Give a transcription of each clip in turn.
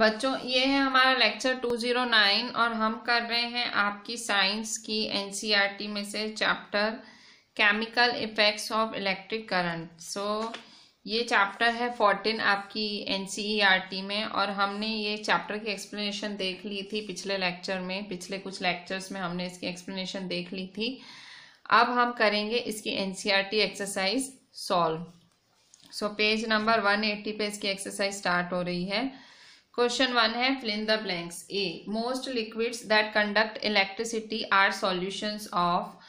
बच्चों ये है हमारा लेक्चर 209 और हम कर रहे हैं आपकी साइंस की एनसीईआरटी e में से chapter chemical effects of electric current so ये चैप्टर है 14 आपकी एनसीईआरटी e में और हमने ये चैप्टर की एक्सप्लेनेशन देख ली थी पिछले लेक्चर में पिछले कुछ लेक्चर्स में हमने इसकी एक्सप्लेनेशन देख ली थी अब हम करेंगे इसकी an exercise solve so page number one पे इसकी एक्सरसाइज स्टार्ट हो रही है क्वेश्चन वन है filling the blanks A most liquids that conduct electricity are solutions of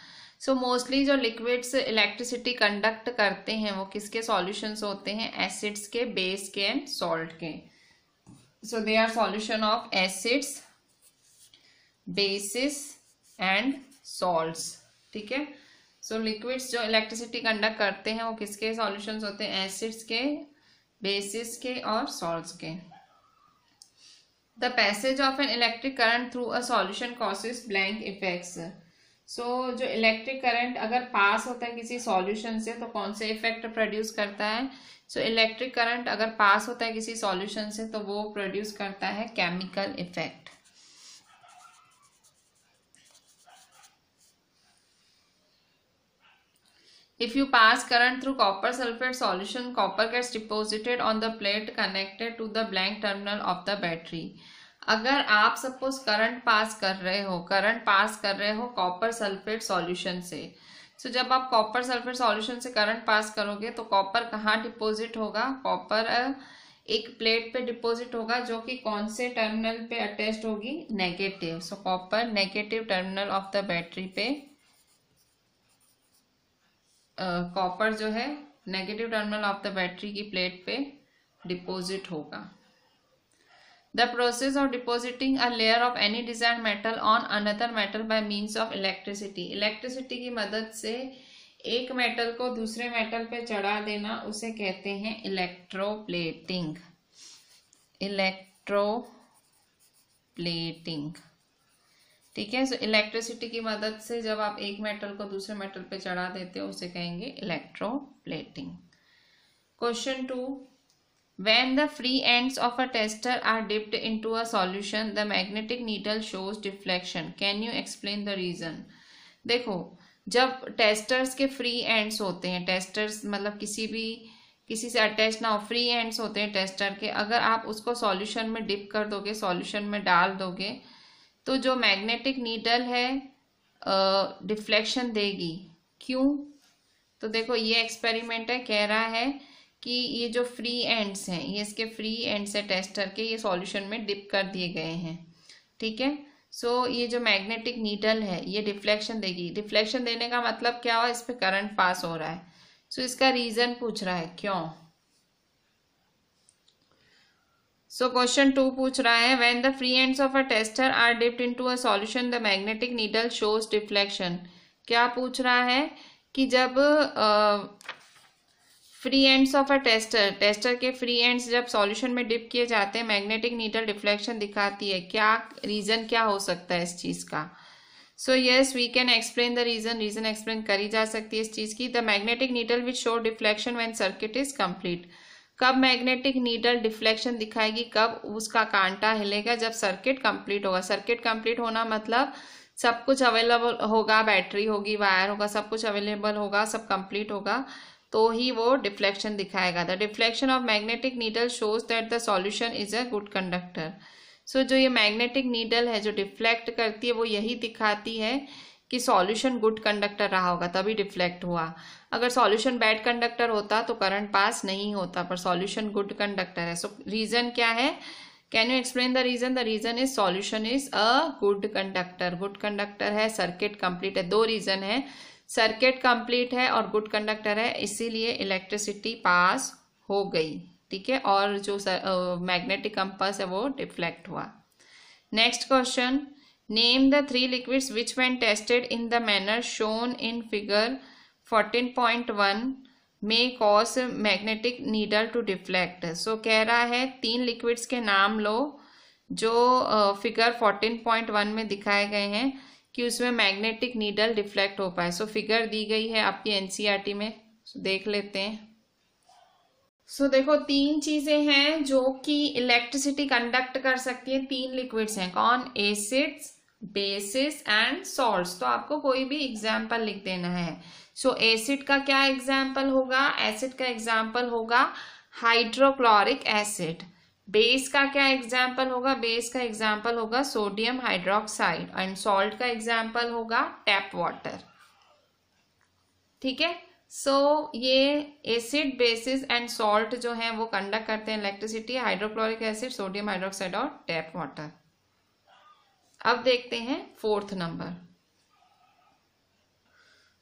so mostly जो लिक्विड्स इलेक्ट्रिसिटी कंडक्ट करते हैं वो किसके सॉल्यूशंस होते हैं एसिड्स के बेस के एंड सॉल्ट के so they are solution of acids bases and salts ठीक है सो लिक्विड्स जो इलेक्ट्रिसिटी कंडक्ट करते हैं वो किसके सॉल्यूशंस होते हैं एसिड्स के बेसिस के और सॉल्ट्स के the passage of an electric current through a solution causes blank effects सो जो इलेक्ट्रिक करंट अगर पास होता है किसी सॉल्यूशन से तो कौन से इफेक्ट प्रोड्यूस करता है सो इलेक्ट्रिक करंट अगर पास होता है किसी सॉल्यूशन से तो वो प्रोड्यूस करता है chemical effect If you pass current through copper sulfate solution, copper gets deposited on the plate connected to the blank terminal of the battery. अगर आप सपोज करंट पास कर रहे हो करंट पास कर रहे हो कॉपर सल्फेट सॉल्यूशन से सो तो so, जब आप कॉपर सल्फेट सॉल्यूशन से करंट पास करोगे तो कॉपर कहाँ डिपॉजिट होगा कॉपर एक प्लेट पे डिपॉजिट होगा जो कि कौन से टर्मिनल पे अटैच होगी negative so copper negative terminal of the battery पे कॉपर जो है negative terminal of the battery की प्लेट पे डिपोजिट होगा the process of depositing a layer of any design metal on another metal by means of electricity electricity की मदद से एक मेटल को दूसरे मेटल पे चढ़ा देना उसे कहते हैं इलेक्ट्रो प्लेटिंग इलेक्ट्रो प्लेटिंग ठीक है सो इलेक्ट्रिसिटी की मदद से जब आप एक मेटल को दूसरे मेटल पे चढ़ा देते हो उसे कहेंगे electroplating question two when the free ends of a tester are dipped into a solution the magnetic needle shows deflection can you explain the reason देखो जब टेस्टर्स के फ्री एंड्स होते हैं टेस्टर्स मतलब किसी भी किसी से अटैच ना हो फ्री एंड्स होते हैं टेस्टर के अगर आप उसको सॉल्यूशन में डिप कर दोगे सॉल्यूशन में डाल दोगे तो जो मैग्नेटिक नीडल है डिफ्लेक्शन देगी क्यों तो देखो ये एक्सपेरिमेंट है कह रहा है कि ये जो फ्री एंड्स हैं ये इसके फ्री एंड्स है टेस्ट करके ये सॉल्यूशन में डिप कर दिए गए हैं ठीक है सो so, ये जो मैग्नेटिक नीडल है ये डिफ्लेक्शन देगी डिफ्लेक्शन देने का मतलब क्या हो इस पर करंट पास हो रहा है सो so, इसका रीज़न पूछ रहा है क्यों सो क्वेश्चन टू पूछ रहा है when the free end of a tester are dipped to a solution the magnetic needle shows deflection क्या पूछ रहा है कि जब free ends of a tester tester के फ्री एंड्स जब सॉल्यूशन में डिप किए जाते हैं मैग्नेटिक नीडल डिफ्लेक्शन दिखाती है क्या रीज़न क्या हो सकता है इस चीज़ का so yes we can explain the reason reason explain करी जा सकती है इस चीज़ की the magnetic needle which show deflection when circuit is complete कब मैग्नेटिक नीडल डिफ्लेक्शन दिखाएगी कब उसका कांटा हिलेगा जब सर्किट कंप्लीट होगा सर्किट कंप्लीट होना मतलब सब कुछ अवेलेबल होगा बैटरी होगी वायर होगा सब कुछ अवेलेबल होगा सब कंप्लीट होगा तो ही वो डिफ्लेक्शन दिखाएगा the deflection of magnetic needle shows that the solution is a good conductor so जो ये मैग्नेटिक नीडल है जो डिफ्लेक्ट करती है वो यही दिखाती है कि सॉल्यूशन गुड कंडक्टर रहा होगा तभी रिफ्लेक्ट हुआ अगर सॉल्यूशन बैड कंडक्टर होता तो करंट पास नहीं होता पर सॉल्यूशन गुड कंडक्टर है सो so, रीजन क्या है can you explain the reason the reason is solution is a good conductor good conductor है सर्किट कंप्लीट है दो रीजन है सर्किट कंप्लीट है और गुड कंडक्टर है इसीलिए इलेक्ट्रिसिटी पास हो गई ठीक है और जो मैग्नेटिक कंपस है वो डिफ्लेक्ट हुआ next question Name the three liquids which when tested in the manner shown in figure 14.1 may cause magnetic needle to deflect. So कह रहा है तीन liquids के नाम लो जो फिगर uh, 14.1 में दिखाए गए हैं कि उसमें मैग्नेटिक नीडल डिफ्लेक्ट हो पाए सो so, फिगर दी गई है आपकी एनसीईआरटी में so, देख लेते हैं सो so, देखो तीन चीजें हैं जो कि इलेक्ट्रिसिटी कंडक्ट कर सकती है तीन लिक्विड्स हैं कौन एसिड्स बेसिस एंड सॉल्ट तो आपको कोई भी एग्जाम्पल लिख देना है सो so, एसिड का क्या एग्जाम्पल होगा एसिड का एग्जाम्पल होगा हाइड्रोक्लोरिक एसिड बेस का क्या एग्जाम्पल होगा बेस का एग्जाम्पल होगा सोडियम हाइड्रोक्साइड एंड सॉल्ट का एग्जाम्पल होगा टैप वाटर ठीक है सो so, ये एसिड बेसिस एंड सॉल्ट जो है वो कंडक्ट करते हैं electricity hydrochloric acid sodium hydroxide और टैप वाटर अब देखते हैं फोर्थ नंबर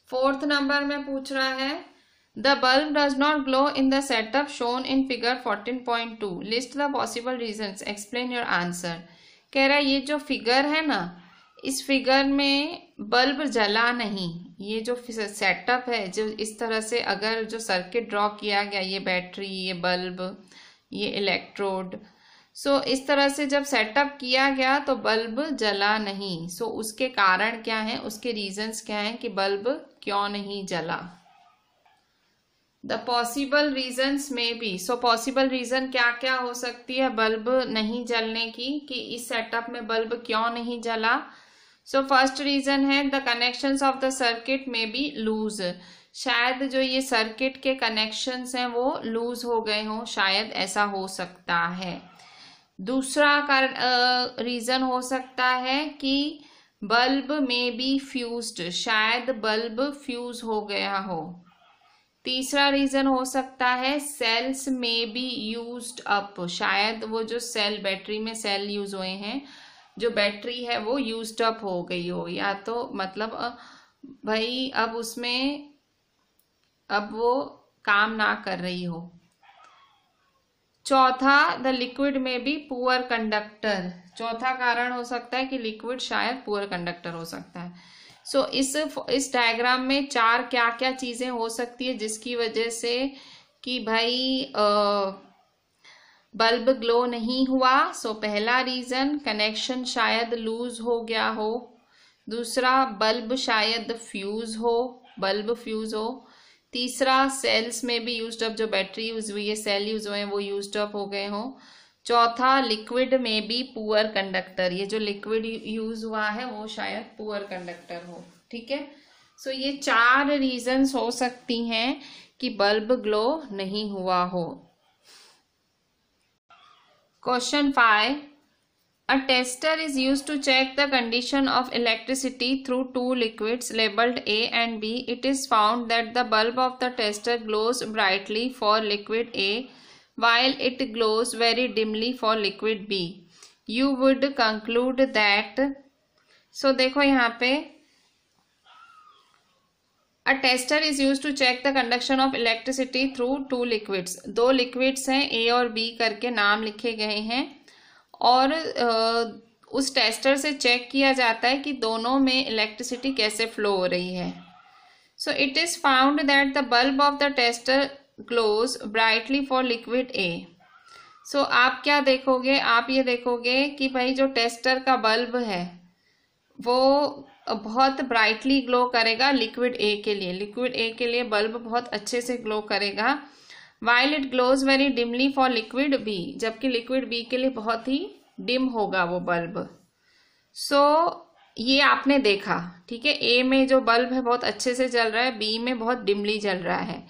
फोर्थ नंबर में पूछ रहा है the bulb does not glow in the setup shown in figure 14.2 list the possible reasons explain your answer कह रहा है ये जो फिगर है ना इस फिगर में बल्ब जला नहीं ये जो सेटअप है जो इस तरह से अगर जो सर्किट ड्रॉ किया गया ये बैटरी ये बल्ब ये इलेक्ट्रोड सो so, इस तरह से जब सेटअप किया गया तो बल्ब जला नहीं सो so, उसके कारण क्या है उसके रीजंस क्या हैं कि बल्ब क्यों नहीं जला द पॉसिबल रीजन्स में भी सो पॉसिबल रीजन क्या क्या हो सकती है बल्ब नहीं जलने की कि इस सेटअप में बल्ब क्यों नहीं जला सो फर्स्ट रीजन है the connection of the circuit may be loose शायद जो ये सर्किट के कनेक्शन हैं वो लूज हो गए हों शायद ऐसा हो सकता है दूसरा कारण रीज़न हो सकता है कि बल्ब में भी फ्यूज शायद बल्ब फ्यूज हो गया हो तीसरा रीज़न हो सकता है सेल्स में भी यूज अप शायद वो जो सेल बैटरी में सेल यूज हुए हैं जो बैटरी है वो यूज अप हो गई हो या तो मतलब भाई अब उसमें अब वो काम ना कर रही हो चौथा द लिक्विड में भी पुअर कंडक्टर चौथा कारण हो सकता है कि लिक्विड शायद पुअर कंडक्टर हो सकता है सो so, इस इस डायग्राम में चार क्या क्या चीज़ें हो सकती है जिसकी वजह से कि भाई आ, बल्ब ग्लो नहीं हुआ सो पहला रीज़न कनेक्शन शायद लूज हो गया हो दूसरा बल्ब शायद फ्यूज़ हो बल्ब फ्यूज़ हो तीसरा सेल्स में भी यूज अप जो बैटरी यूज़ हुई है सेल यूज़ हुए हैं वो यूज अप हो गए हों चौथा लिक्विड में भी पुअर कंडक्टर ये जो लिक्विड यूज़ हुआ है वो शायद पुअर कंडक्टर हो ठीक है सो ये चार रीजंस हो सकती हैं कि बल्ब ग्लो नहीं हुआ हो question five a tester is use to check the condition of electricity through two liquids labelled A and B it is found that the bulb of the tester glows brightly for liquid A while it glows very dimly for liquid B you would conclude that so देखो यहाँ पे a tester is use to check the conduction of electricity through two liquids दो liquids हैं ए और B करके नाम लिखे गए हैं और उस टेस्टर से चेक किया जाता है कि दोनों में इलेक्ट्रिसिटी कैसे फ्लो हो रही है so it is found that the bulb of the tester glows brightly for liquid A so आप क्या देखोगे आप ये देखोगे कि भाई जो टेस्टर का बल्ब है वो बहुत ब्राइटली ग्लो करेगा लिक्विड ए के लिए लिक्विड ए के लिए बल्ब बहुत अच्छे से ग्लो करेगा while it glows very dimly for liquid B जबकि लिक्विड बी के लिए बहुत ही डिम होगा वो बल्ब सो so, ये आपने देखा ठीक है ए में जो बल्ब है बहुत अच्छे से जल रहा है बी में बहुत डिमली जल रहा है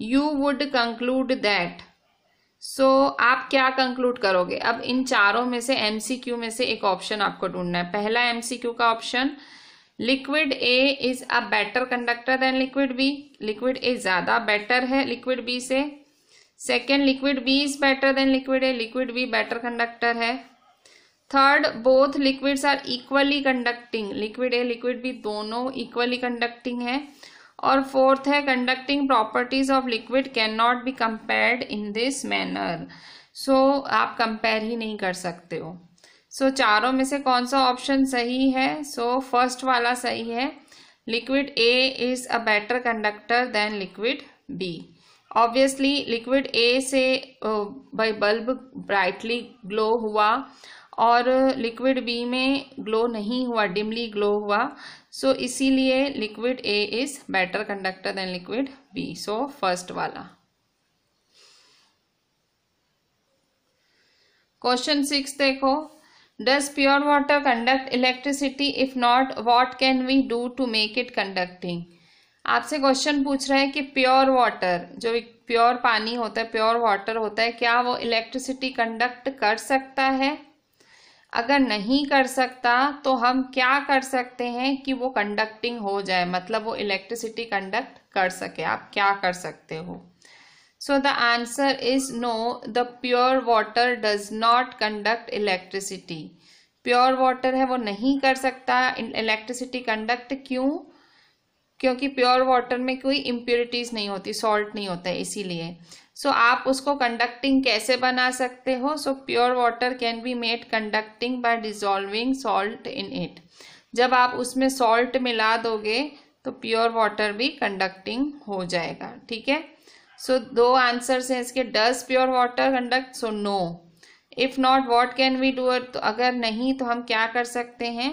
you would conclude that so आप क्या कंक्लूड करोगे अब इन चारों में से एमसीक्यू में से एक ऑप्शन आपको ढूंढना है पहला एमसीक्यू का option liquid A is a better conductor than liquid B liquid A ज़्यादा बेटर है लिक्विड बी से second liquid B is better than liquid A liquid B better conductor है third both liquids are equally conducting liquid A liquid B दोनों equally conducting है और fourth है conducting properties of liquid can not be compared in this manner so आप compare ही नहीं कर सकते हो सो so, चारों में से कौन सा ऑप्शन सही है सो so, फर्स्ट वाला सही है liquid A is a better conductor than liquid B obviously liquid A से भाई बल्ब ब्राइटली ग्लो हुआ और लिक्विड बी में ग्लो नहीं हुआ डिमली ग्लो हुआ सो so, इसीलिए liquid A is better conductor than liquid B so first वाला क्वेश्चन सिक्स देखो Does pure water conduct electricity? If not, what can we do to make it conducting? आपसे question पूछ रहा है कि pure water जो pure पानी होता है प्योर वाटर होता है क्या वो इलेक्ट्रिसिटी कंडक्ट कर सकता है अगर नहीं कर सकता तो हम क्या कर सकते हैं कि वो कंडक्टिंग हो जाए मतलब वो इलेक्ट्रिसिटी कंडक्ट कर सके आप क्या कर सकते हो So the answer is no, the pure water does not conduct electricity. Pure water है वो नहीं कर सकता इलेक्ट्रिसिटी कंडक्ट क्यों क्योंकि प्योर वाटर में कोई इम्प्योरिटीज नहीं होती सॉल्ट नहीं होता है इसीलिए सो so, आप उसको कंडक्टिंग कैसे बना सकते हो so pure water can be made conducting by dissolving salt in it जब आप उसमें सॉल्ट मिला दोगे तो प्योर वाटर भी कंडक्टिंग हो जाएगा ठीक है सो दो आंसर्स हैं इसके does pure water conduct so no if not what can we do तो अगर नहीं तो हम क्या कर सकते हैं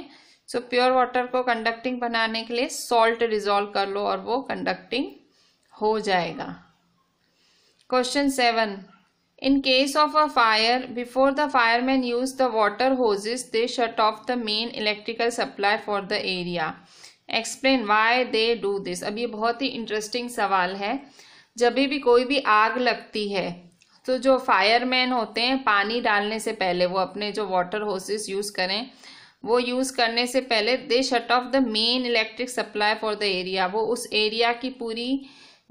सो प्योर वाटर को कंडक्टिंग बनाने के लिए सॉल्ट डिजोल्व कर लो और वो कंडक्टिंग हो जाएगा question seven in case of a fire before the fireman use the water hoses they shut off the main electrical supply for the area explain why they do this अब ये बहुत ही interesting सवाल है जब भी कोई भी आग लगती है तो जो फायरमैन होते हैं पानी डालने से पहले वो अपने जो वाटर होसेस यूज़ करें वो यूज़ करने से पहले they shut off the main electric supply for the area वो उस एरिया की पूरी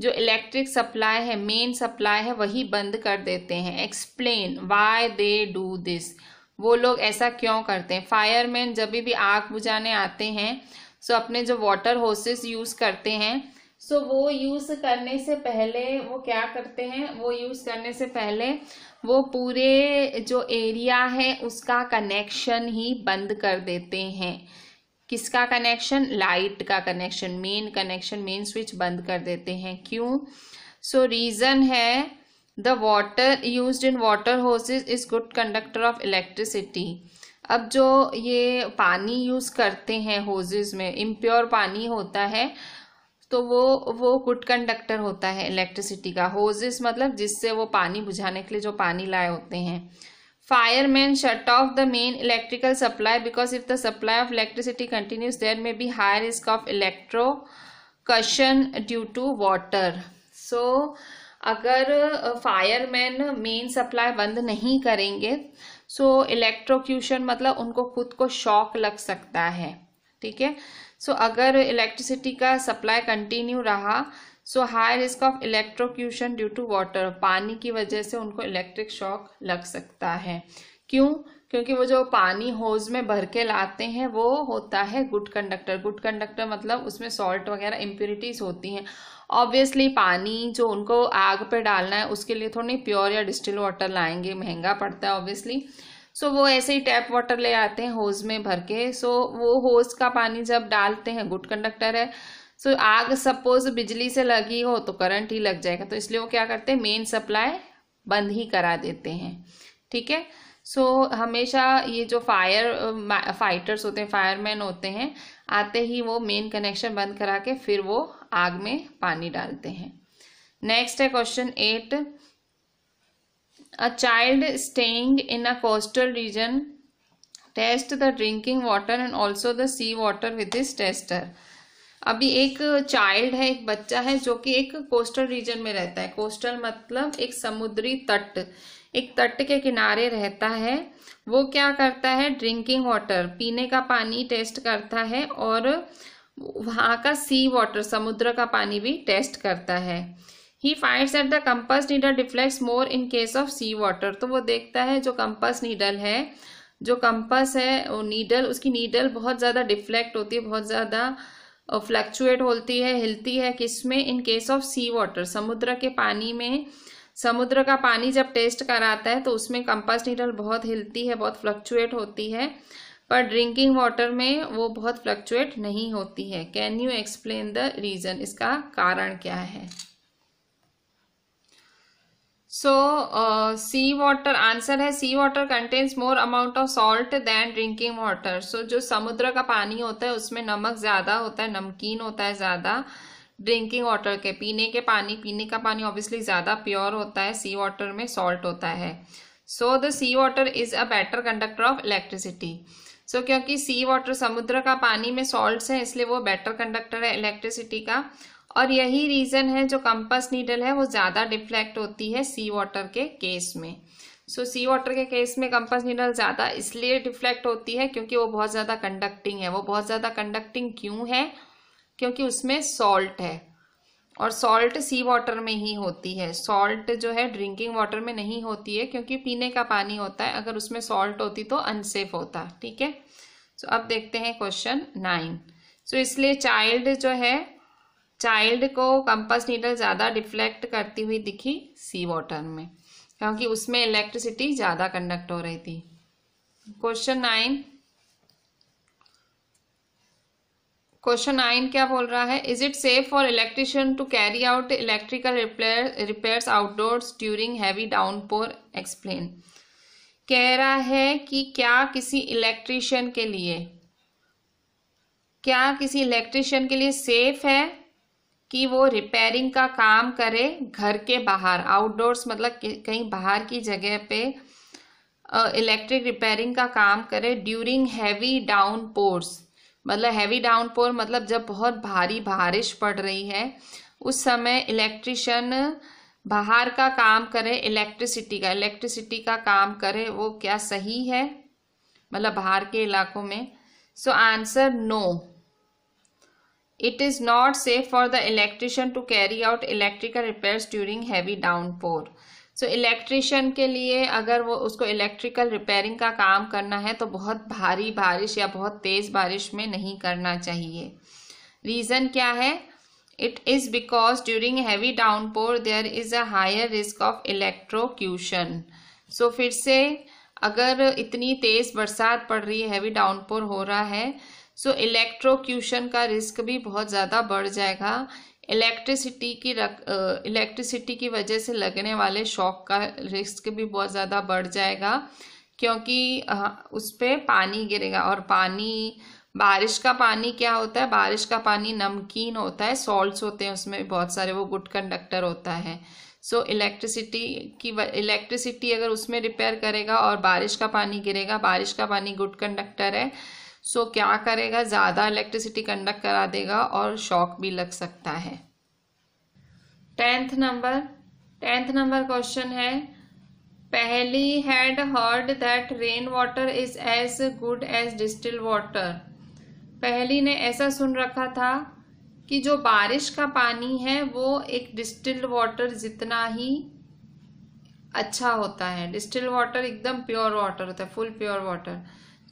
जो इलेक्ट्रिक सप्लाई है मेन सप्लाई है वही बंद कर देते हैं explain why they do this वो लोग ऐसा क्यों करते हैं फायरमैन जब भी आग बुझाने आते हैं सो तो अपने जो वाटर होसेस यूज़ करते हैं सो so, वो यूज़ करने से पहले वो क्या करते हैं वो यूज़ करने से पहले वो पूरे जो एरिया है उसका कनेक्शन ही बंद कर देते हैं किसका कनेक्शन लाइट का connection main connection main switch बंद कर देते हैं क्यों सो रीज़न है the water use in water hoses is good conductor of electricity अब जो ये पानी यूज़ करते हैं होजेज में इम्प्योर पानी होता है तो वो वो गुड कंडक्टर होता है इलेक्ट्रिसिटी का होजिस मतलब जिससे वो पानी बुझाने के लिए जो पानी लाए होते हैं fireman shut off the main electrical supply because if the supply of electricity continues there may be higher risk of electrocution due to water so अगर फायरमैन मेन सप्लाई बंद नहीं करेंगे सो so इलेक्ट्रोक्यूशन मतलब उनको खुद को shock लग सकता है ठीक है सो so, अगर इलेक्ट्रिसिटी का सप्लाई कंटिन्यू रहा so high risk of electrocution due to water पानी की वजह से उनको इलेक्ट्रिक शॉक लग सकता है क्यों क्योंकि वो जो पानी होज में भर के लाते हैं वो होता है गुड कंडक्टर गुड कंडक्टर मतलब उसमें सॉल्ट वगैरह इम्प्योरिटीज होती हैं ऑब्वियसली पानी जो उनको आग पे डालना है उसके लिए थोड़ी प्योर या डिस्टिल वाटर लाएंगे महंगा पड़ता है ऑब्वियसली सो वो ऐसे ही टैप वाटर ले आते हैं होज में भर के सो वो होज का पानी जब डालते हैं गुड कंडक्टर है सो आग सपोज बिजली से लगी हो तो करंट ही लग जाएगा तो इसलिए वो क्या करते हैं मेन सप्लाई बंद ही करा देते हैं ठीक है सो so, हमेशा ये जो फायर फाइटर्स होते हैं फायरमैन होते हैं आते ही वो मेन कनेक्शन बंद करा के फिर वो आग में पानी डालते हैं नेक्स्ट है question eight a child staying in a coastal region test the drinking water and also the sea water with his tester अभी एक चाइल्ड है एक बच्चा है जो कि एक कोस्टल रीजन में रहता है कोस्टल मतलब एक समुद्री तट एक तट के किनारे रहता है वो क्या करता है ड्रिंकिंग वाटर पीने का पानी टेस्ट करता है और वहाँ का सी वाटर समुद्र का पानी भी टेस्ट करता है he find that the compass needle deflects more in case of sea water तो वो देखता है जो कंपस नीडल है जो कंपस है वो नीडल उसकी नीडल बहुत ज़्यादा डिफ्लेक्ट होती है बहुत ज़्यादा फ्लक्चुएट होती है हिलती है किस में in case of sea water समुद्र के पानी में समुद्र का पानी जब टेस्ट कराता है तो उसमें कंपस नीडल बहुत हिलती है बहुत फ्लक्चुएट होती है पर ड्रिंकिंग वाटर में वो बहुत फ्लक्चुएट नहीं होती है can you explain the reason इसका कारण क्या है सो सी वाटर आंसर है sea water contains more amount of salt than drinking water so जो समुद्र का पानी होता है उसमें नमक ज़्यादा होता है नमकीन होता है ज़्यादा ड्रिंकिंग वाटर के पीने के पानी पीने का पानी ऑब्वियसली ज़्यादा प्योर होता है सी वाटर में सॉल्ट होता है so the sea water is a better conductor of electricity so क्योंकि सी वाटर समुद्र का पानी में सॉल्ट है इसलिए वो बेटर कंडक्टर है इलेक्ट्रिसिटी का और यही रीज़न है जो कंपस नीडल है वो ज़्यादा डिफ्लेक्ट होती है सी वाटर के केस में सो सी वाटर के केस में कंपस नीडल ज़्यादा इसलिए डिफ्लेक्ट होती है क्योंकि वो बहुत ज़्यादा कंडक्टिंग है वो बहुत ज़्यादा कंडक्टिंग क्यों है क्योंकि उसमें सॉल्ट है और सॉल्ट सी वाटर में ही होती है सॉल्ट जो है ड्रिंकिंग वाटर में नहीं होती है क्योंकि पीने का पानी होता है अगर उसमें सॉल्ट होती तो अनसेफ होता ठीक है सो so, अब देखते हैं क्वेश्चन नाइन सो इसलिए चाइल्ड जो है चाइल्ड को कंपस नीडल ज़्यादा डिफ्लेक्ट करती हुई दिखी सी वाटर में क्योंकि उसमें इलेक्ट्रिसिटी ज़्यादा कंडक्ट हो रही थी क्वेश्चन नाइन क्वेश्चन नाइन क्या बोल रहा है is it safe for electrician to carry out electrical repair repairs outdoors during heavy downpour explain कह रहा है कि क्या किसी इलेक्ट्रिशियन के लिए क्या किसी इलेक्ट्रिशियन के लिए सेफ है कि वो रिपेयरिंग का काम करे घर के बाहर आउटडोर्स मतलब कहीं बाहर की जगह पे इलेक्ट्रिक uh, रिपेयरिंग का काम करे ड्यूरिंग हैवी डाउन पोर्स मतलब हैवी डाउन पोर मतलब जब बहुत भारी बारिश पड़ रही है उस समय इलेक्ट्रिशन बाहर का काम करे इलेक्ट्रिसिटी का इलेक्ट्रिसिटी का काम करे वो क्या सही है मतलब बाहर के इलाकों में so answer no It is not safe for the electrician to carry out electrical repairs during heavy downpour. So so, electrician के लिए अगर वो उसको इलेक्ट्रिकल रिपेयरिंग का काम करना है तो बहुत भारी बारिश या बहुत तेज़ बारिश में नहीं करना चाहिए रीज़न क्या है it is because during heavy downpour there is a higher risk of electrocution so फिर से अगर इतनी तेज़ बरसात पड़ रही है हैवी डाउनपोर हो रहा है सो so, इलेक्ट्रोक्यूशन का रिस्क भी बहुत ज़्यादा बढ़ जाएगा इलेक्ट्रिसिटी की रक इलेक्ट्रिसिटी की वजह से लगने वाले शॉक का रिस्क भी बहुत ज़्यादा बढ़ जाएगा क्योंकि उस पर पानी गिरेगा और पानी बारिश का पानी क्या होता है बारिश का पानी नमकीन होता है सॉल्ट्स होते हैं उसमें बहुत सारे वो गुड कंडक्टर होता है सो so, इलेक्ट्रिसिटी की इलेक्ट्रिसिटी अगर उसमें रिपेयर करेगा और बारिश का पानी गिरेगा बारिश का पानी गुड कंडक्टर है सो so, क्या करेगा ज़्यादा इलेक्ट्रिसिटी कंडक्ट करा देगा और शॉक भी लग सकता है tenth number tenth number question है Paheli had heard that rain water is as good as distil water Paheli ने ऐसा सुन रखा था कि जो बारिश का पानी है वो एक डिस्टिल वाटर जितना ही अच्छा होता है डिस्टिल वाटर एकदम प्योर वाटर होता है full pure water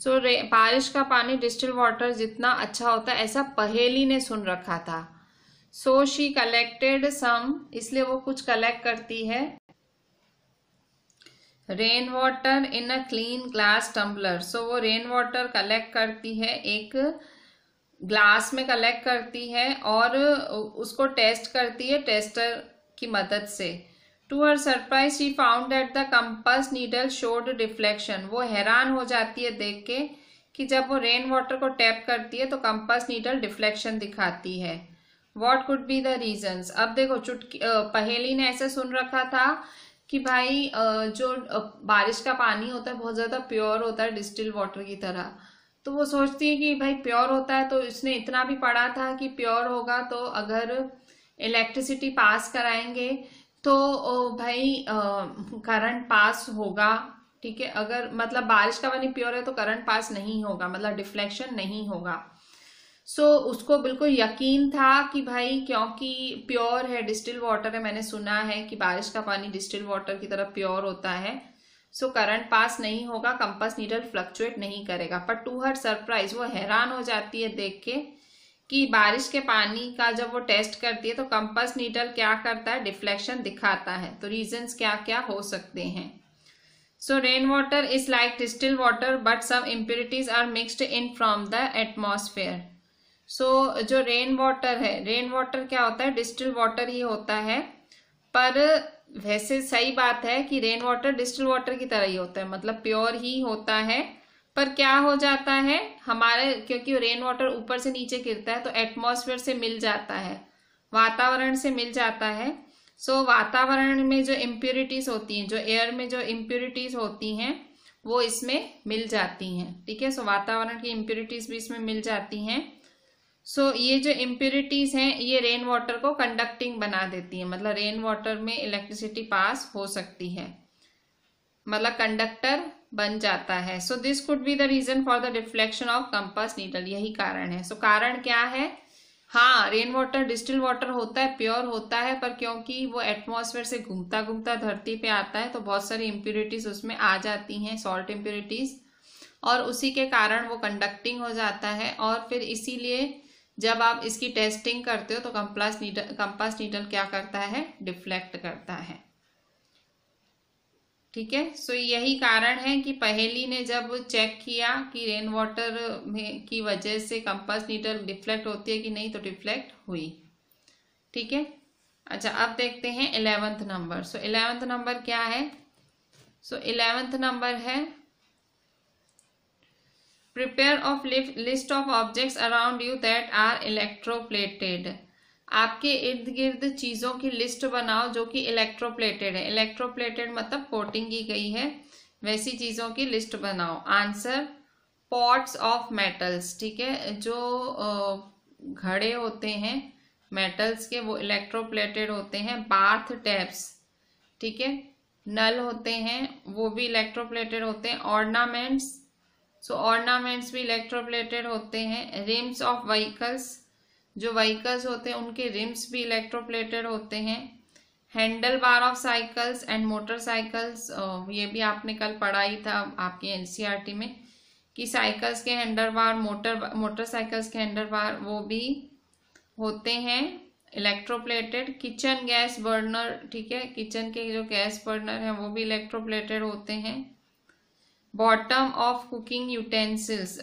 so so, बारिश का पानी डिस्टिल वाटर जितना अच्छा होता है ऐसा पहेली ने सुन रखा था सो शी कलेक्टेड सम इसलिए वो कुछ कलेक्ट करती है rain water in a clean glass tumbler so वो रेन वाटर कलेक्ट करती है एक ग्लास में कलेक्ट करती है और उसको टेस्ट करती है टेस्टर की मदद से to her surprise she found that the compass needle showed reflection वो हैरान हो जाती है देख के कि जब वो रेन वाटर को टैप करती है तो कंपस नीडल डिफ्लेक्शन दिखाती है what could be the reasons अब देखो चुटकी पहेली ने ऐसे सुन रखा था कि भाई जो बारिश का पानी होता है बहुत ज़्यादा प्योर होता है डिस्टिल वाटर की तरह तो वो सोचती है कि भाई प्योर होता है तो इसने इतना भी पढ़ा था कि प्योर होगा तो अगर इलेक्ट्रिसिटी पास कराएंगे तो भाई करंट पास होगा ठीक है अगर मतलब बारिश का पानी प्योर है तो करंट पास नहीं होगा मतलब डिफ्लेक्शन नहीं होगा सो so, उसको बिल्कुल यकीन था कि भाई क्योंकि प्योर है डिस्टिल वाटर है मैंने सुना है कि बारिश का पानी डिस्टिल वाटर की तरह प्योर होता है सो so, करंट पास नहीं होगा कंपस नीडल फ्लक्चुएट नहीं करेगा पर टू हर सरप्राइज वो हैरान हो जाती है देख के कि बारिश के पानी का जब वो टेस्ट करती है तो कंपस नीडल क्या करता है डिफ्लेक्शन दिखाता है तो रीजंस क्या क्या हो सकते हैं so rain water is like distil water but some impurities are mixed in from the atmosphere so जो रेन वाटर है रेन वाटर क्या होता है डिस्टिल वाटर ही होता है पर वैसे सही बात है कि रेन वाटर डिस्टिल वाटर की तरह ही होता है मतलब प्योर ही होता है पर क्या हो जाता है हमारे क्योंकि रेन वाटर ऊपर से नीचे गिरता है तो एटमॉस्फेयर से मिल जाता है वातावरण से मिल जाता है सो so, वातावरण में जो इम्प्यूरिटीज होती हैं जो एयर में जो इम्प्यूरिटीज होती हैं वो इसमें मिल जाती हैं ठीक है सो so, वातावरण की इम्प्यूरिटीज भी इसमें मिल जाती हैं सो so, ये जो इम्प्योरिटीज हैं ये रेन वाटर को कंडक्टिंग बना देती है मतलब रेन वाटर में इलेक्ट्रिसिटी पास हो सकती है मतलब कंडक्टर बन जाता है so this could be the reason for the reflection of compass needle यही कारण है सो so, कारण क्या है हाँ रेन वाटर डिस्टिल वाटर होता है प्योर होता है पर क्योंकि वो एटमॉस्फेयर से घूमता घूमता धरती पे आता है तो बहुत सारी इम्प्योरिटीज उसमें आ जाती हैं सॉल्ट इम्प्यूरिटीज और उसी के कारण वो कंडक्टिंग हो जाता है और फिर इसीलिए जब आप इसकी टेस्टिंग करते हो तो कंपास नीडल कंपास नीडल क्या करता है डिफ्लेक्ट करता है ठीक है सो यही कारण है कि पहेली ने जब चेक किया कि रेन वाटर में की वजह से कंपास नीडल डिफ्लेक्ट होती है कि नहीं तो डिफ्लेक्ट हुई ठीक है अच्छा अब देखते हैं eleventh number so eleventh number क्या है सो इलेवेंथ नंबर है prepare of list of objects around you that are electroplated आपके इर्द गिर्द चीज़ों की लिस्ट बनाओ जो कि इलेक्ट्रोप्लेटेड है इलेक्ट्रोप्लेटेड मतलब कोटिंग की गई है वैसी चीज़ों की लिस्ट बनाओ आंसर पॉट्स ऑफ मेटल्स ठीक है जो घड़े होते हैं मेटल्स के वो इलेक्ट्रोप्लेटेड होते हैं बार्थ टैप्स ठीक है नल होते हैं वो भी इलेक्ट्रोप्लेटेड होते हैं ऑर्नामेंट्स सो ऑर्नामेंट्स भी इलेक्ट्रोप्लेटेड होते हैं रिम्स ऑफ व्हीकल्स जो व्हीकल्स होते हैं उनके रिम्स भी इलेक्ट्रोप्लेटेड होते हैं handle bar of cycles and motorcycles ये भी आपने कल पढ़ा ही था आपकी एनसीईआरटी e में कि साइकिल्स के हैंडल बार मोटर मोटरसाइकिल्स के हैंडल बार वो भी होते हैं इलेक्ट्रोप्लेटेड किचन गैस बर्नर ठीक है किचन के जो गैस बर्नर हैं वो भी इलेक्ट्रोप्लेटेड होते हैं bottom of cooking utensils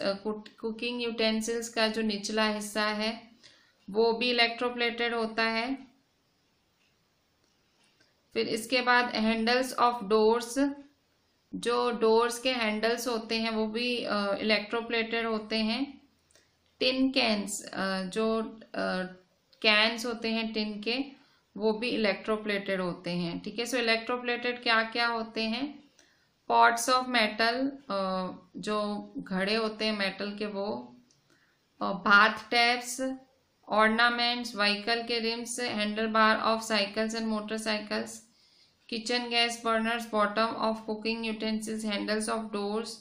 cooking utensils का जो निचला हिस्सा है वो भी इलेक्ट्रोप्लेटेड होता है फिर इसके बाद हैंडल्स ऑफ डोर्स जो डोर्स के हैंडल्स होते हैं वो भी इलेक्ट्रोप्लेटेड होते हैं टिन कैंस जो कैंस होते हैं टिन के वो भी इलेक्ट्रोप्लेटेड होते हैं ठीक है सो इलेक्ट्रोप्लेटेड क्या क्या होते हैं पॉट्स ऑफ मेटल जो घड़े होते हैं मेटल के वो भाथ टैप्स ऑर्नामेंट्स व्हीकल के rims handle bar of cycles and motorcycles kitchen gas burners bottom of cooking utensils handles of doors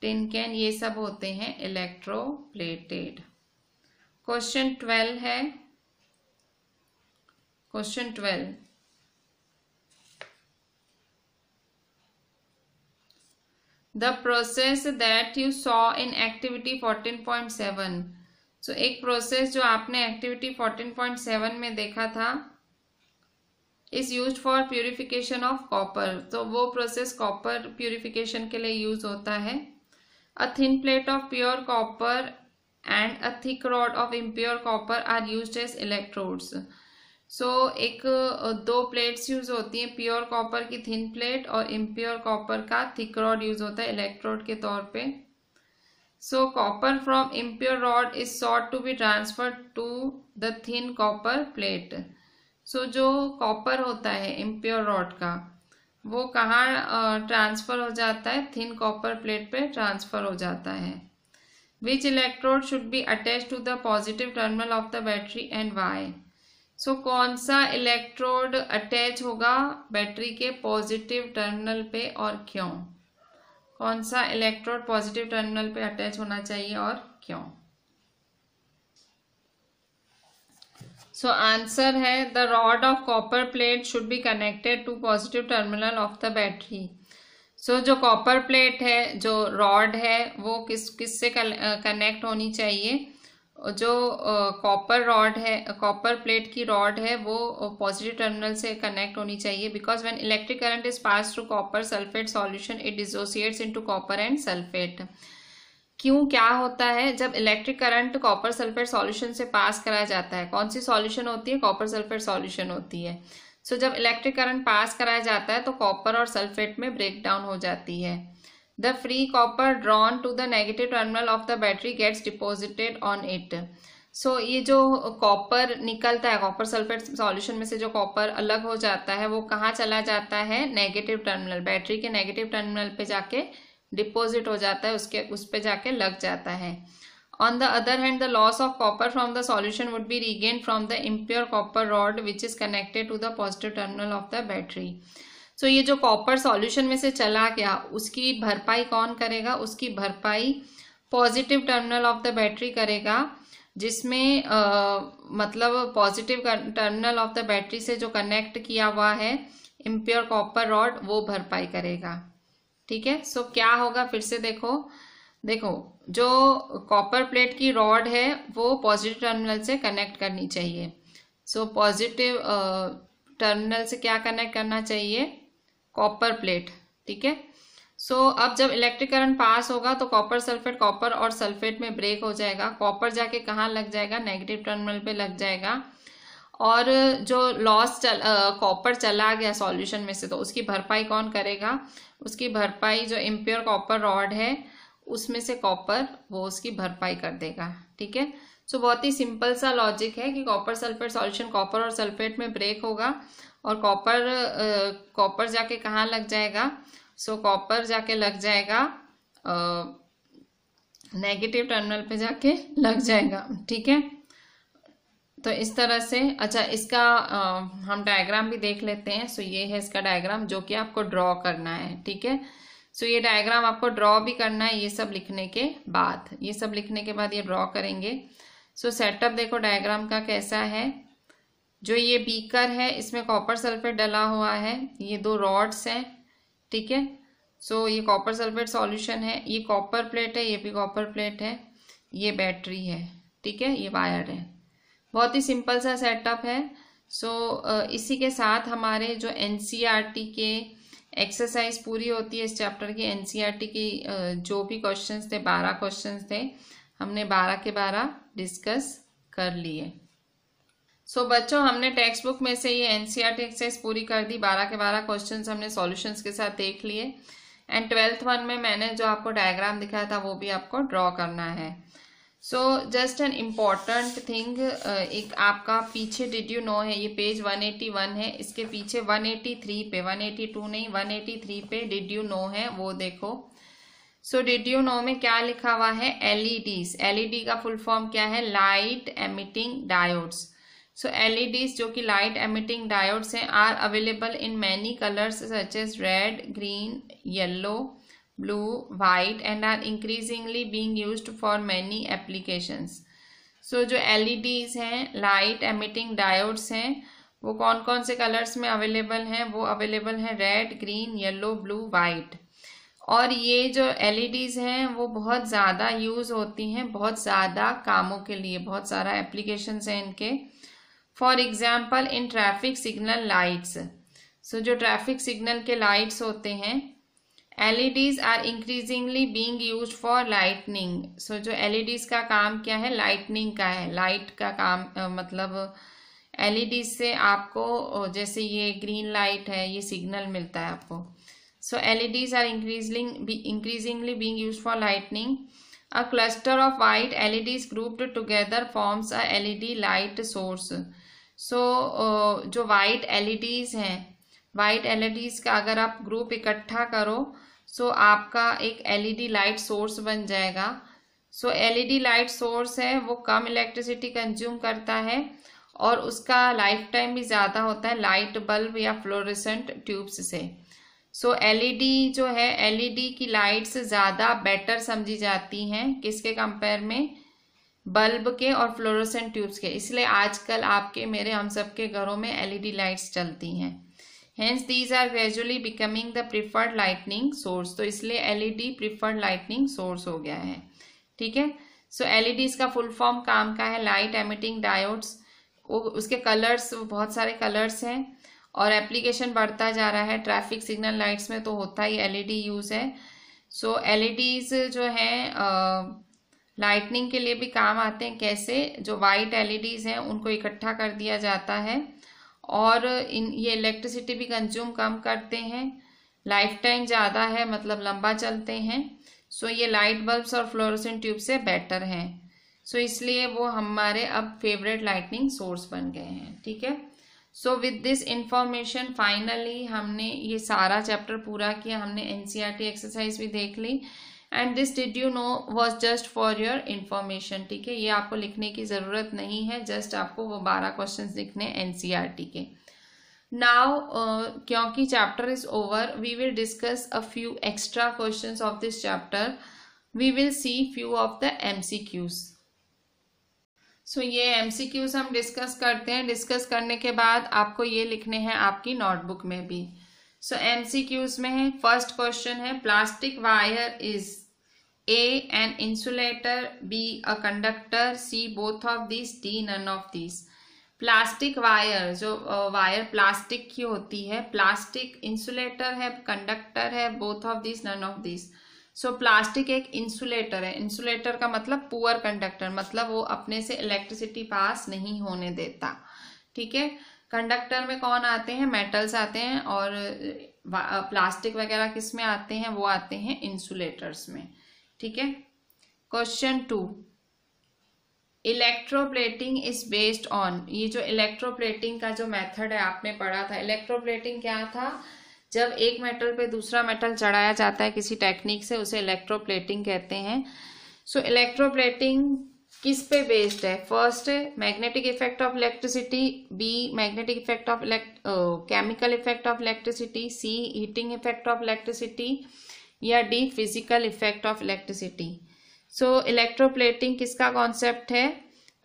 tin can ये सब होते हैं इलेक्ट्रो प्लेटेड क्वेश्चन ट्वेल्व है question twelve the process that you saw in activity fourteen point seven so एक process जो आपने activity 14.7 में देखा था is use for purification of copper तो वो प्रोसेस कॉपर प्योरिफिकेशन के लिए यूज होता है a thin plate of pure copper and a thick rod of impure copper are use as electrodes so एक दो प्लेट्स यूज होती हैं प्योर कॉपर की थिन प्लेट और इम्प्योर कॉपर का थिक रॉड यूज होता है इलेक्ट्रोड के तौर पर So copper from impure rod is sought to be transferred to the thin copper plate. So जो copper होता है impure rod का वो कहाँ ट्रांसफ़र हो जाता है थिन कॉपर प्लेट पे ट्रांसफ़र हो जाता है which electrode should be attach to the positive terminal of the battery and why so कौन सा इलेक्ट्रोड अटैच होगा बैटरी के पॉजिटिव टर्मिनल पे और क्यों कौन सा इलेक्ट्रोड पॉजिटिव टर्मिनल पे अटैच होना चाहिए और क्यों सो आंसर है the rod of copper plate should be connected to positive terminal of the battery so जो कॉपर प्लेट है जो रॉड है वो किस किस से कनेक्ट होनी चाहिए जो कॉपर रॉड है कॉपर प्लेट की रॉड है वो पॉजिटिव टर्मिनल से कनेक्ट होनी चाहिए because when electric current is pass through copper sulphate solution it dissociates into copper and sulphate क्यों क्या होता है जब electric current copper sulphate solution से पास कराया जाता है कौन सी सॉल्यूशन होती है कॉपर सल्फेट सॉल्यूशन होती है सो so, जब इलेक्ट्रिक करंट पास कराया जाता है तो कॉपर और सल्फेट में ब्रेक डाउन हो जाती है the free copper drawn to the negative terminal of the battery gets deposited on it so ये जो कॉपर निकलता है कॉपर सल्फेट सॉल्यूशन में से जो कॉपर अलग हो जाता है वो कहाँ चला जाता है नेगेटिव टर्मिनल बैटरी के नेगेटिव टर्मिनल पे जाके डिपोजिट हो जाता है उसके उस पर जाके लग जाता है on the other hand the loss of copper from the solution would be regain from the impure copper rod which is connected to the positive terminal of the battery so तो ये जो कॉपर सॉल्यूशन में से चला गया उसकी भरपाई कौन करेगा उसकी भरपाई positive terminal of the battery करेगा जिसमें मतलब positive terminal of the battery से जो कनेक्ट किया हुआ है इम्प्योर कॉपर रॉड वो भरपाई करेगा ठीक है सो क्या होगा फिर से देखो देखो जो कॉपर प्लेट की रॉड है वो पॉजिटिव टर्मिनल से कनेक्ट करनी चाहिए सो पॉजिटिव टर्मिनल से क्या कनेक्ट करना चाहिए कॉपर प्लेट ठीक है सो so, अब जब इलेक्ट्रिक करंट पास होगा तो कॉपर सल्फेट कॉपर और सल्फेट में ब्रेक हो जाएगा कॉपर जाके कहाँ लग जाएगा नेगेटिव टर्मिनल पे लग जाएगा और जो लॉस चल कॉपर चला गया सॉल्यूशन में से तो उसकी भरपाई कौन करेगा उसकी भरपाई जो इम्प्योर कॉपर रॉड है उसमें से कॉपर वो उसकी भरपाई कर देगा ठीक है सो बहुत ही सिंपल सा लॉजिक है कि कॉपर सल्फेट सॉल्यूशन कॉपर और सल्फेट में ब्रेक होगा और कॉपर कॉपर जाके कहाँ लग जाएगा सो so, कॉपर जाके लग जाएगा नेगेटिव टर्मिनल पे जाके लग जाएगा ठीक है तो इस तरह से अच्छा इसका आ, हम डायग्राम भी देख लेते हैं सो so, ये है इसका डायग्राम जो कि आपको ड्रॉ करना है ठीक है सो ये डायग्राम आपको ड्रॉ भी करना है ये सब लिखने के बाद ये सब लिखने के बाद ये ड्रॉ करेंगे सो so, सेटअप देखो डायग्राम का कैसा है जो ये बीकर है इसमें कॉपर सल्फेट डला हुआ है ये दो रॉड्स हैं ठीक है सो so, ये कॉपर सल्फेट सॉल्यूशन है ये कॉपर प्लेट है ये भी कॉपर प्लेट है ये बैटरी है ठीक है ये वायर है बहुत ही सिंपल सा सेटअप है सो so, इसी के साथ हमारे जो एन e के एक्सरसाइज पूरी होती है इस चैप्टर e की एन की जो भी क्वेश्चंस थे बारह क्वेश्चंस थे हमने बारह के बारह डिस्कस कर लिए सो so, बच्चों हमने टेक्स्ट बुक में से ये एनसीईआरटी एक्सरसाइज e पूरी कर दी बारह के बारह क्वेश्चन हमने सोल्यूशन के साथ देख लिए एंड ट्वेल्थ वन में मैंने जो आपको डायग्राम दिखाया था वो भी आपको ड्रॉ करना है so just an important thing एक आपका पीछे डिड यू नो है ये पेज 181 है इसके पीछे 183 पे 182 नहीं 183 पे डिड यू नो है वो देखो सो डिड यू नो में क्या लिखा हुआ है एलईडीज एलईडी e e का फुल फॉर्म क्या है light emitting diodes so these e जो कि लाइट एमिटिंग डायोड्स हैं are available in many colours such as red green yellow blue white and are increasingly being use for many applications so जो these e हैं light emitting diodes हैं वो कौन कौन से कलर्स में अवेलेबल हैं वो अवेलेबल हैं red green yellow blue white और ये जो डीज e हैं वो बहुत ज़्यादा यूज़ होती हैं बहुत ज़्यादा कामों के लिए बहुत सारा एप्लीकेशन हैं इनके for example in traffic signal lights so जो ट्रैफिक सिग्नल के लाइट्स होते हैं LEDs are increasingly being use for lightning so जो एलईडीज e का काम क्या है लाइटनिंग का है लाइट का काम आ, मतलब एलईडी e से आपको जैसे ये ग्रीन लाइट है ये सिग्नल मिलता है आपको so LEDs are increasing increasingly being use for lightning a cluster of white LEDs grouped together forms a LED light source so so, जो वाइट एलईडीज e हैं वाइट एलईडीज e का अगर आप ग्रुप इकट्ठा करो सो so आपका एक LED light source बन जाएगा so so LED light source है वो कम इलेक्ट्रिसिटी कंज्यूम करता है और उसका लाइफ टाइम भी ज़्यादा होता है लाइट बल्ब या फ्लोरिसेंट ट्यूब्स से सो so एलईडी e जो है एलईडी की लाइट्स ज़्यादा बेटर समझी जाती हैं किसके कंपेयर में बल्ब के और फ्लोरोसेंट ट्यूब्स के इसलिए आजकल आपके मेरे हम सब के घरों में एलईडी लाइट्स e चलती हैं hence these are gradually becoming the preferred lightning source तो इसलिए एलईडी प्रिफर्ड लाइटनिंग सोर्स हो गया है ठीक है सो एलईडीज का फुल फॉर्म काम का है लाइट एमिटिंग डायोड्स उसके कलर्स बहुत सारे कलर्स हैं और एप्लीकेशन बढ़ता जा रहा है ट्रैफिक सिग्नल लाइट्स में तो होता ही एलईडी यूज़ e है सो so, एलईडीज e जो हैं लाइटनिंग के लिए भी काम आते हैं कैसे जो वाइट एलईडीज e हैं उनको इकट्ठा कर दिया जाता है और इन ये इलेक्ट्रिसिटी भी कंज्यूम कम करते हैं लाइफ टाइम ज़्यादा है मतलब लंबा चलते हैं सो ये लाइट बल्ब्स और फ्लोरोसेंट ट्यूब से बेटर हैं सो इसलिए वो हमारे अब फेवरेट लाइटनिंग सोर्स बन गए हैं ठीक है so with this information finally हमने ये सारा चैप्टर पूरा किया हमने एन एक्सरसाइज e भी देख ली and this did you know was just for your information ठीक है ये आपको लिखने की ज़रूरत नहीं है जस्ट आपको वो बारह क्वेश्चन लिखने एन e के नाउ uh, क्योंकि chapter is over we will discuss a few extra question of this chapter we will see few of the M C Qs so ये एम सी क्यूज हम discuss करते हैं discuss करने के बाद आपको ये लिखने हैं आपकी नोटबुक में भी सो so, क्यूज में है फर्स्ट क्वेश्चन है plastic wire is A. An insulator. B. A conductor. C. Both of these. D. None of these. Plastic wire जो वायर प्लास्टिक की होती है प्लास्टिक इंसुलेटर है कंडक्टर है both of this none of this so plastic एक insulator है insulator का मतलब पुअर कंडक्टर मतलब वो अपने से इलेक्ट्रिसिटी पास नहीं होने देता ठीक है कंडक्टर में कौन आते हैं मेटल्स आते हैं और प्लास्टिक वगैरह किस में आते हैं वो आते हैं इंसुलेटर्स में ठीक है question two electroplating is based on ये जो इलेक्ट्रोप्लेटिंग का जो मेथड है आपने पढ़ा था इलेक्ट्रोप्लेटिंग क्या था जब एक मेटल पे दूसरा मेटल चढ़ाया जाता है किसी टेक्निक से उसे इलेक्ट्रोप्लेटिंग कहते हैं सो so, इलेक्ट्रोप्लेटिंग किस पे बेस्ड है first magnetic effect of electricity B magnetic effect of chemical effect of electricity C heating effect of electricity या D physical effect of electricity so electroplating किसका कॉन्सेप्ट है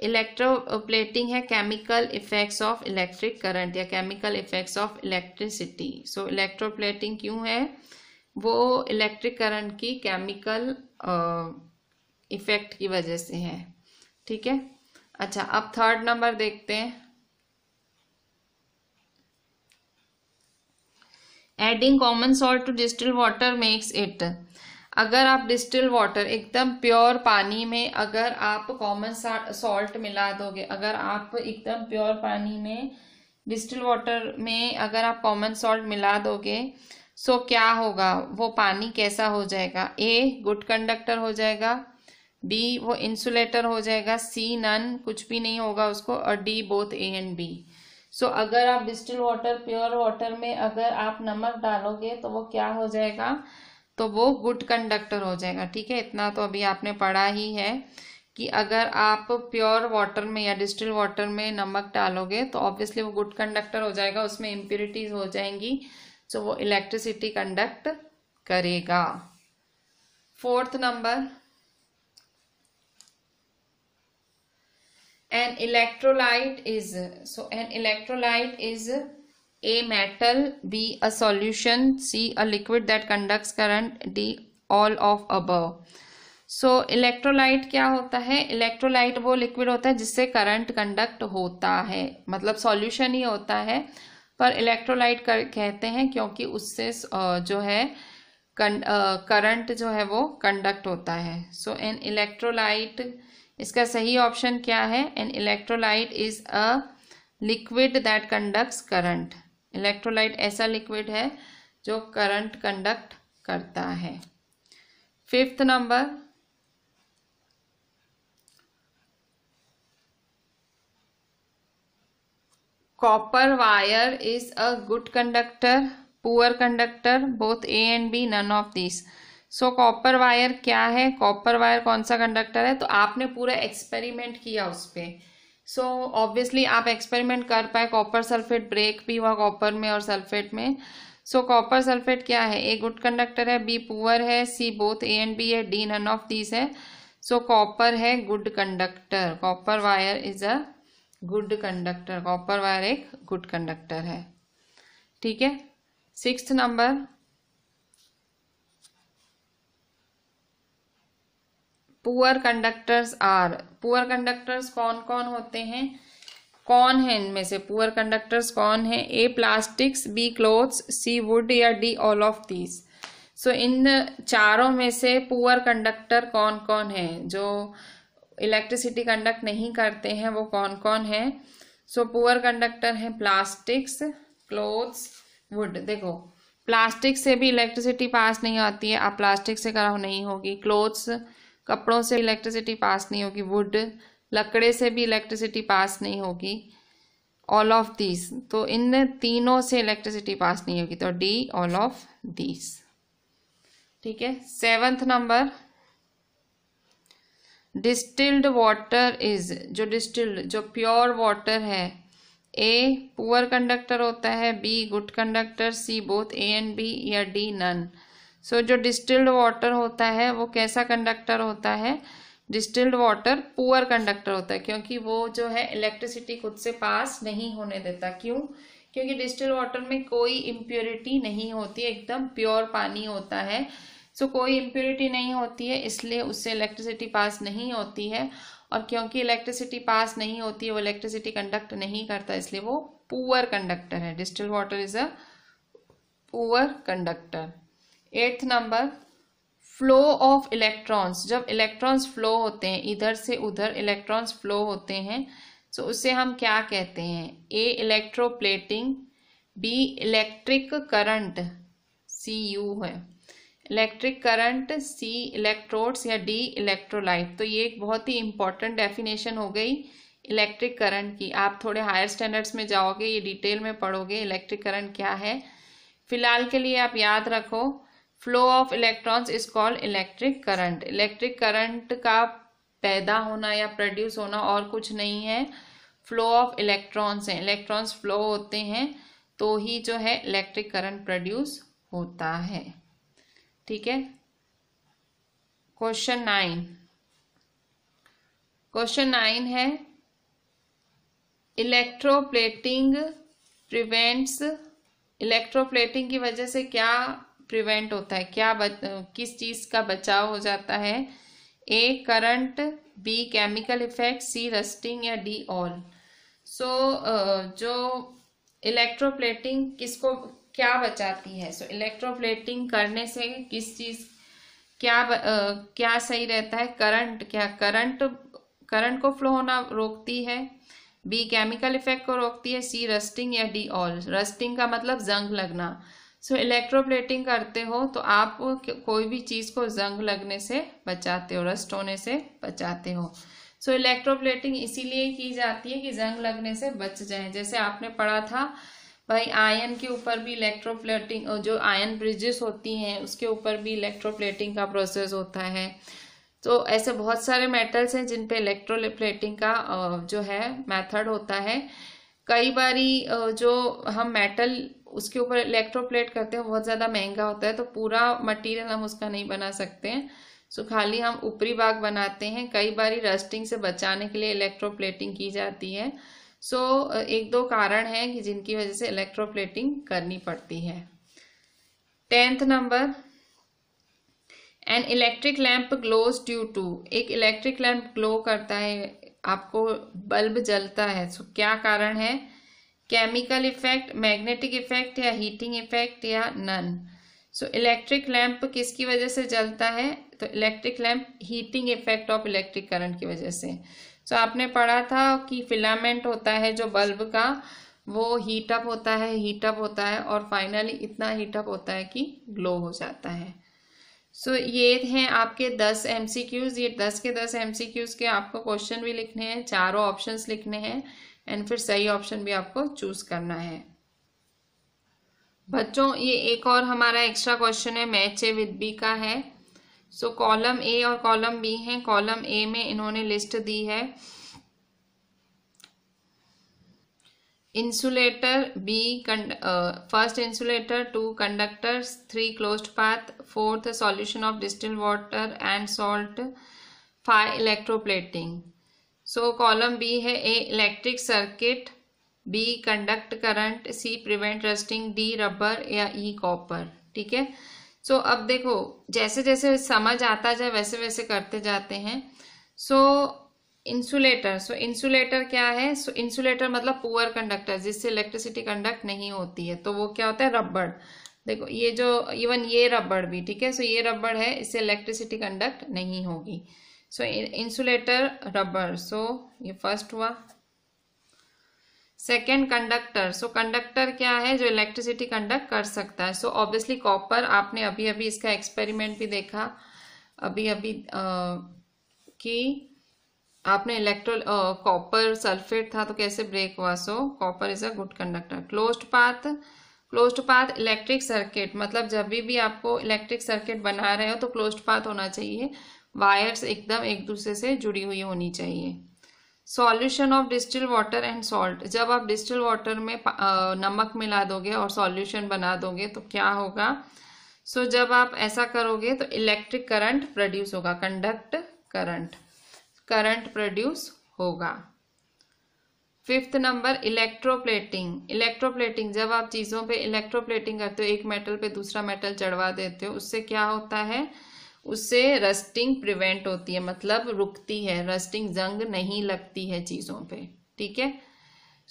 इलेक्ट्रोप्लेटिंग है chemical effects of electric current या chemical effects of electricity so electroplating क्यों है वो electric current की chemical effect uh, की वजह से है ठीक है अच्छा अब थर्ड नंबर देखते हैं adding common salt to distil water makes it अगर आप डिस्टिल वाटर एकदम प्योर पानी में अगर आप कॉमन सॉल्ट मिला दोगे अगर आप एकदम प्योर पानी में डिस्टिल वाटर में अगर आप कॉमन सॉल्ट मिला दोगे सो so क्या होगा वो पानी कैसा हो जाएगा ए गुड कंडक्टर हो जाएगा बी वो इंसुलेटर हो जाएगा सी नन कुछ भी नहीं होगा उसको और D both A and B so so, अगर आप डिस्टिल वाटर प्योर वाटर में अगर आप नमक डालोगे तो वो क्या हो जाएगा तो वो गुड कंडक्टर हो जाएगा ठीक है इतना तो अभी आपने पढ़ा ही है कि अगर आप प्योर वाटर में या डिस्टिल वाटर में नमक डालोगे तो ऑब्वियसली वो गुड कंडक्टर हो जाएगा उसमें इम्प्योरिटीज हो जाएंगी सो वो इलेक्ट्रिसिटी कंडक्ट करेगा fourth number an electrolyte is so an electrolyte is a metal b a solution c a liquid that conducts current d all of above so so, electrolyte क्या होता है electrolyte वो liquid होता है जिससे current conduct होता है मतलब सॉल्यूशन ही होता है पर इलेक्ट्रोलाइट कर कहते हैं क्योंकि उससे जो है करंट जो है वो कंडक्ट होता है सो एन इलेक्ट्रोलाइट इसका सही ऑप्शन क्या है an electrolyte is a liquid that conducts current electrolyte ऐसा लिक्विड है जो करंट कंडक्ट करता है fifth number copper wire is a good conductor poor conductor both A and B none of this so copper wire क्या है copper wire कौन सा conductor है तो आपने पूरा एक्सपेरिमेंट किया उस पर सो ऑब्वियसली आप एक्सपेरिमेंट कर पाए कॉपर सल्फेट ब्रेक भी हुआ कॉपर में और सल्फेट में सो कॉपर सल्फेट क्या है ए गुड कंडक्टर है बी पुअर है C both A and B है डी नन ऑफ दीज है सो so, कॉपर है good conductor copper wire is a good conductor copper wire एक गुड कंडक्टर है ठीक है six number poor conductors are poor conductors कौन कौन होते हैं कौन है इनमें से पुअर कंडक्टर्स कौन है A plastics B clothes C wood या D all of these so इन चारों में से पुअर कंडक्टर कौन कौन है जो इलेक्ट्रिसिटी कंडक्ट नहीं करते हैं वो कौन कौन है सो पुअर कंडक्टर है प्लास्टिक्स क्लोथ्स वुड देखो प्लास्टिक से भी इलेक्ट्रिसिटी पास नहीं आती है आप प्लास्टिक से कराओ नहीं होगी क्लोथ्स कपड़ों से इलेक्ट्रिसिटी पास नहीं होगी वुड लकड़े से भी इलेक्ट्रिसिटी पास नहीं होगी ऑल ऑफ दीज तो इन तीनों से इलेक्ट्रिसिटी पास नहीं होगी तो डी ऑल ऑफ दीज ठीक है seventh number distilled water is जो डिस्टिल्ड जो प्योर वाटर है ए पुअर कंडक्टर होता है B good conductor C both A and B या डी नन सो so, जो डिस्टिल्ड वाटर होता है वो कैसा कंडक्टर होता है डिस्टिल्ड वाटर पुअर कंडक्टर होता है क्योंकि वो जो है इलेक्ट्रिसिटी खुद से पास नहीं होने देता क्यों क्योंकि डिस्टिल वाटर में कोई इम्प्योरिटी नहीं होती एकदम प्योर पानी होता है सो so, कोई इम्प्योरिटी नहीं होती है इसलिए उससे इलेक्ट्रिसिटी पास नहीं होती है और क्योंकि इलेक्ट्रिसिटी पास नहीं होती है वो इलेक्ट्रिसिटी कंडक्ट नहीं करता इसलिए वो पुअर कंडक्टर है distil water is a poor conductor eighth number flow of electrons जब इलेक्ट्रॉन्स फ्लो होते हैं इधर से उधर इलेक्ट्रॉन्स फ्लो होते हैं तो उसे हम क्या कहते हैं A electroplating B electric current C यू है इलेक्ट्रिक करंट सी इलेक्ट्रोड्स या डी इलेक्ट्रोलाइट तो ये एक बहुत ही इंपॉर्टेंट डेफिनेशन हो गई इलेक्ट्रिक करंट की आप थोड़े हायर स्टैंडर्ड्स में जाओगे ये डिटेल में पढ़ोगे इलेक्ट्रिक करंट क्या है फिलहाल के लिए आप याद रखो flow of electrons is called electric current electric current का पैदा होना या प्रोड्यूस होना और कुछ नहीं है फ्लो ऑफ इलेक्ट्रॉन्स हैं इलेक्ट्रॉन्स फ्लो होते हैं तो ही जो है इलेक्ट्रिक करंट प्रोड्यूस होता है ठीक है क्वेश्चन नाइन क्वेश्चन नाइन है इलेक्ट्रोप्लेटिंग प्रिवेंट्स इलेक्ट्रोप्लेटिंग की वजह से क्या प्रिवेंट होता है क्या बच, किस चीज़ का बचाव हो जाता है A current B chemical effect C rusting या डी ऑल सो जो इलेक्ट्रोप्लेटिंग किसको क्या बचाती है सो so, इलेक्ट्रोप्लेटिंग करने से किस चीज़ क्या uh, क्या सही रहता है करंट क्या करंट करंट को फ्लो होना रोकती है बी केमिकल इफेक्ट को रोकती है सी रस्टिंग या डी ऑल रस्टिंग का मतलब जंग लगना सो इलेक्ट्रोप्लेटिंग करते हो तो आप कोई भी चीज़ को जंग लगने से बचाते हो रस्ट होने से बचाते हो सो so, इलेक्ट्रोप्लेटिंग इसीलिए की जाती है कि जंग लगने से बच जाए जैसे आपने पढ़ा था भाई आयन के ऊपर भी इलेक्ट्रोप्लेटिंग जो आयन ब्रिजेस होती हैं उसके ऊपर भी इलेक्ट्रोप्लेटिंग का प्रोसेस होता है तो ऐसे बहुत सारे मेटल्स हैं जिन पे इलेक्ट्रोप्लेटिंग का जो है मेथड होता है कई बारी जो हम मेटल उसके ऊपर इलेक्ट्रोप्लेट करते हैं बहुत ज़्यादा महंगा होता है तो पूरा मटेरियल हम उसका नहीं बना सकते हैं सो खाली हम ऊपरी भाग बनाते हैं कई बार रस्टिंग से बचाने के लिए इलेक्ट्रोप्लेटिंग की जाती है सो एक दो कारण हैं कि जिनकी वजह से इलेक्ट्रोप्लेटिंग करनी पड़ती है tenth number an electric lamp glows due to एक इलेक्ट्रिक लैम्प ग्लो करता है आपको बल्ब जलता है सो so, क्या कारण है केमिकल इफेक्ट मैग्नेटिक इफेक्ट या हीटिंग इफेक्ट या नन सो इलेक्ट्रिक लैम्प किसकी वजह से जलता है तो electric lamp heating effect of electric current की वजह से सो so, आपने पढ़ा था कि फिलामेंट होता है जो बल्ब का वो हीटअप होता है हीटअप होता है और फाइनली इतना हीटअप होता है कि ग्लो हो जाता है सो so, ये हैं आपके दस एम ये दस के दस एम के आपको क्वेश्चन भी लिखने हैं चारों ऑप्शंस लिखने हैं एंड फिर सही ऑप्शन भी आपको चूज करना है बच्चों ये एक और हमारा एक्स्ट्रा क्वेश्चन है मैच ए विद बी का है सो कॉलम ए और कॉलम बी है कॉलम ए में इन्होंने लिस्ट दी है insulator B first insulator two conductors three closed path fourth solution of distil water and salt five electroplating so column B है A electric circuit B conduct current C prevent rusting D rubber या E e copper ठीक है so so, अब देखो जैसे जैसे समझ आता जाए वैसे वैसे करते जाते हैं सो इंसुलेटर सो इंसुलेटर क्या है सो so, इंसुलेटर मतलब पुअर कंडक्टर जिससे इलेक्ट्रिसिटी कंडक्ट नहीं होती है तो वो क्या होता है रबड़ देखो ये जो इवन ये रबड़ भी ठीक है सो so, ये रबड़ है इससे इलेक्ट्रिसिटी कंडक्ट नहीं होगी सो इंसुलेटर रबर सो ये फर्स्ट हुआ सेकेंड कंडक्टर सो कंडक्टर क्या है जो इलेक्ट्रिसिटी कंडक्ट कर सकता है सो ऑब्वियसली कॉपर आपने अभी अभी इसका एक्सपेरिमेंट भी देखा अभी अभी आ, कि आपने इलेक्ट्रो कॉपर सल्फेट था तो कैसे ब्रेक हुआ so copper is a good conductor closed path closed path electric circuit मतलब जब भी भी आपको इलेक्ट्रिक सर्किट बना रहे हो तो क्लोज्ड पाथ होना चाहिए वायर्स एकदम एक दूसरे से जुड़ी हुई होनी चाहिए solution of distil water and salt जब आप डिस्टिल वाटर में नमक मिला दोगे और सॉल्यूशन बना दोगे तो क्या होगा सो so, जब आप ऐसा करोगे तो इलेक्ट्रिक करंट प्रोड्यूस होगा कंडक्ट करंट करंट प्रोड्यूस होगा फिफ्थ नंबर इलेक्ट्रोप्लेटिंग इलेक्ट्रोप्लेटिंग जब आप चीज़ों पे इलेक्ट्रोप्लेटिंग करते हो एक मेटल पे दूसरा मेटल चढ़वा देते हो उससे क्या होता है उससे रस्टिंग प्रिवेंट होती है मतलब रुकती है रस्टिंग जंग नहीं लगती है चीज़ों पे ठीक है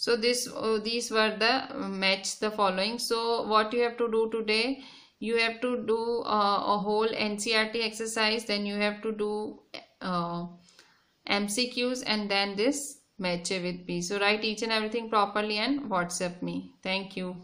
so this this were the match the following so what you have to do today you have to do a whole NCERT exercise then you have to do MCQs and then this match with B so write each and everything properly and WhatsApp me thank you